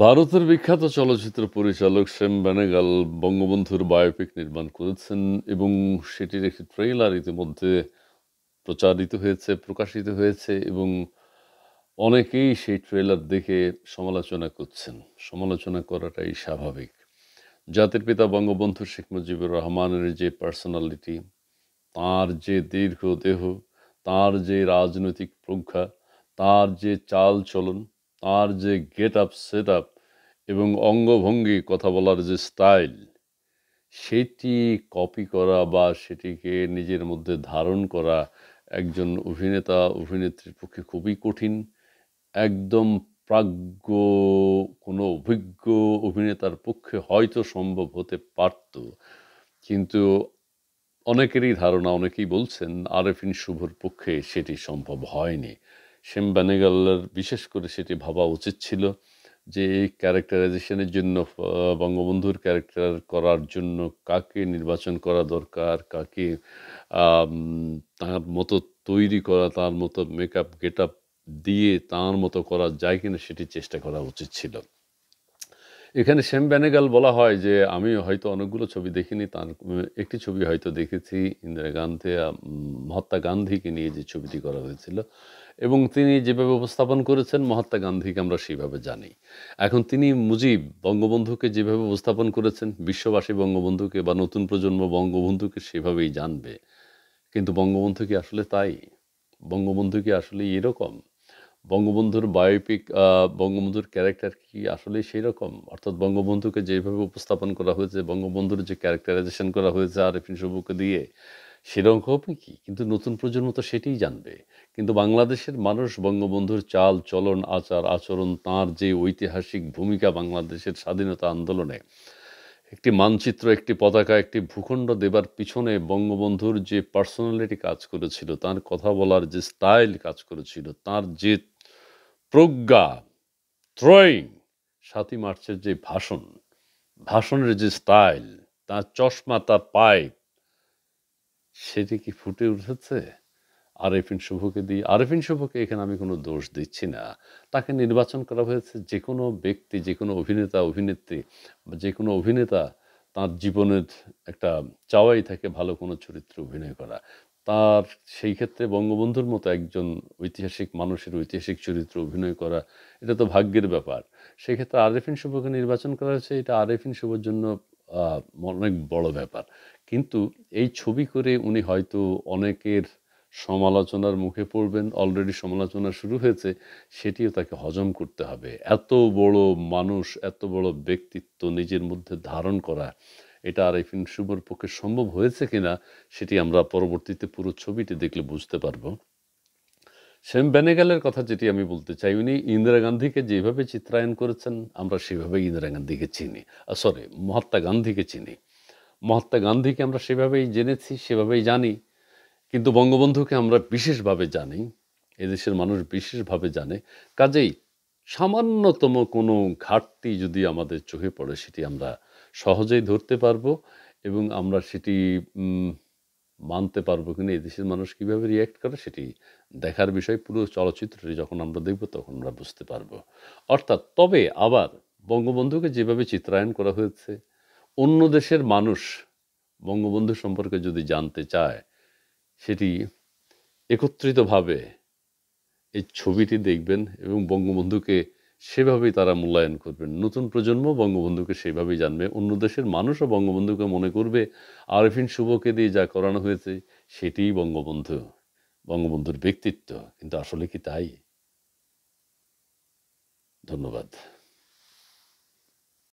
ভারতের বিখ্যাত চলচ্চিত্র পরিচালক শ্যাম বেনেগাল বঙ্গবন্ধুর বায়োপিক নির্মাণ করেছেন এবং সেটির একটি ট্রেলার ইতিমধ্যে প্রচারিত হয়েছে প্রকাশিত হয়েছে এবং অনেকেই সেই ট্রেলার দেখে সমালোচনা করছেন সমালোচনা করাটাই স্বাভাবিক জাতির পিতা বঙ্গবন্ধু শেখ মুজিবুর রহমানের যে পার্সোনালিটি তার যে দীর্ঘ দেহ তার যে রাজনৈতিক প্রজ্ঞা তার যে চাল চলন তার যে গেট আপ সেট আপ এবং অঙ্গভঙ্গি কথা বলার যে স্টাইল সেটি কপি করা বা সেটিকে নিজের মধ্যে ধারণ করা একজন অভিনেতা অভিনেত্রীর পক্ষে খুবই কঠিন একদম প্রাজ্ঞ কোনো অভিজ্ঞ অভিনেতার পক্ষে হয়তো সম্ভব হতে পারত কিন্তু অনেকেরই ধারণা অনেকেই বলছেন আরেফিন শুভর পক্ষে সেটি সম্ভব হয়নি শ্যামবানেগাল্লার বিশেষ করে সেটি ভাবা উচিত ছিল যে এই ক্যারেক্টারাইজেশনের জন্য বঙ্গবন্ধুর ক্যারেক্টার করার জন্য কাকে নির্বাচন করা দরকার কাকে তার মতো তৈরি করা তার মতো মেকআপ গেট দিয়ে তার মতো করা যায় কিনা সেটি চেষ্টা করা উচিত ছিল এখানে শ্যাম ব্যানেগাল বলা হয় যে আমি হয়তো অনেকগুলো ছবি দেখিনি তার একটি ছবি হয়তো দেখেছি ইন্দিরা গান্ধী মহাত্মা গান্ধীকে নিয়ে যে ছবিটি করা হয়েছিল এবং তিনি যেভাবে উপস্থাপন করেছেন মহাত্মা গান্ধীকে আমরা সেইভাবে জানি এখন তিনি মুজিব বঙ্গবন্ধুকে যেভাবে উপস্থাপন করেছেন বিশ্ববাসী বঙ্গবন্ধুকে বা নতুন প্রজন্ম বঙ্গবন্ধুকে সেভাবেই জানবে কিন্তু বঙ্গবন্ধু কি আসলে তাই বঙ্গবন্ধু কি আসলে এরকম বঙ্গবন্ধুর বায়োপিক বঙ্গবন্ধুর ক্যারেক্টার কি আসলে সেই রকম অর্থাৎ বঙ্গবন্ধুকে যেভাবে উপস্থাপন করা হয়েছে বঙ্গবন্ধুর যে ক্যারেক্টারাইজেশন করা হয়েছে আরেফিন শুভকে দিয়ে সেরকম কি কিন্তু নতুন প্রজন্ম তো সেটাই জানবে কিন্তু বাংলাদেশের মানুষ বঙ্গবন্ধুর চাল চলন আচার আচরণ তাঁর যে ঐতিহাসিক ভূমিকা বাংলাদেশের স্বাধীনতা আন্দোলনে একটি মানচিত্র একটি পতাকা একটি ভূখণ্ড দেবার পিছনে বঙ্গবন্ধুর যে পার্সোনালিটি কাজ করেছিল তার কথা বলার যে স্টাইল কাজ করেছিল তার যে প্রজ্ঞা ত্রয়িং সাতই মার্চের যে ভাষণ ভাষণের যে স্টাইল তার চশমা তার পাইপ সেটি কি ফুটে উঠেছে আরেফিন শুভকে দিয়ে আরেফিন শুভকে এখানে আমি কোনো দোষ দিচ্ছি না তাকে নির্বাচন করা হয়েছে যে কোনো ব্যক্তি যে কোনো অভিনেতা অভিনেত্রী বা যে কোনো অভিনেতা তার জীবনের একটা চাওয়াই থাকে ভালো কোনো চরিত্রে অভিনয় করা তার সেই ক্ষেত্রে বঙ্গবন্ধুর মতো একজন ঐতিহাসিক মানুষের ঐতিহাসিক চরিত্র অভিনয় করা এটা তো ভাগ্যের ব্যাপার সেক্ষেত্রে আরেফিন শুভকে নির্বাচন করা হয়েছে এটা আরেফিন শুভর জন্য অনেক বড় ব্যাপার কিন্তু এই ছবি করে উনি হয়তো অনেকের সমালোচনার মুখে পড়বেন অলরেডি সমালোচনা শুরু হয়েছে সেটিও তাকে হজম করতে হবে এত বড় মানুষ এত বড় ব্যক্তিত্ব নিজের মধ্যে ধারণ করা এটা আর এফিন শুভর পক্ষে সম্ভব হয়েছে কিনা সেটি আমরা পরবর্তীতে পুরো ছবিটি দেখলে বুঝতে পারবো শ্যাম বেনেগালের কথা যেটি আমি বলতে চাই উনি ইন্দিরা গান্ধীকে যেভাবে চিত্রায়ন করেছেন আমরা সেভাবে ইন্দিরা গান্ধীকে চিনি সরি মহাত্মা গান্ধীকে চিনি মহাত্মা গান্ধীকে আমরা সেভাবেই জেনেছি সেভাবেই জানি কিন্তু বঙ্গবন্ধুকে আমরা বিশেষভাবে জানি এদেশের মানুষ বিশেষভাবে জানে কাজেই সামান্যতম কোনো ঘাটতি যদি আমাদের চোখে পড়ে সেটি আমরা সহজেই ধরতে পারবো এবং আমরা সেটি মানতে পারবো কিনা এদেশের মানুষ কীভাবে রিয়্যাক্ট করে সেটি দেখার বিষয় পুরো চলচ্চিত্রটি যখন আমরা দেখব তখন আমরা বুঝতে পারবো অর্থাৎ তবে আবার বঙ্গবন্ধুকে যেভাবে চিত্রায়ন করা হয়েছে অন্য দেশের মানুষ বঙ্গবন্ধু সম্পর্কে যদি জানতে চায় সেটি একত্রিতভাবে এই ছবিটি দেখবেন এবং বঙ্গবন্ধুকে সেভাবেই তারা মূল্যায়ন করবেন নতুন প্রজন্ম বঙ্গবন্ধুকে সেভাবেই জানবে অন্য দেশের মানুষও বঙ্গবন্ধুকে মনে করবে আরফিন শুভকে দিয়ে যা করানো হয়েছে সেটিই বঙ্গবন্ধু বঙ্গবন্ধুর ব্যক্তিত্ব কিন্তু আসলে কি তাই ধন্যবাদ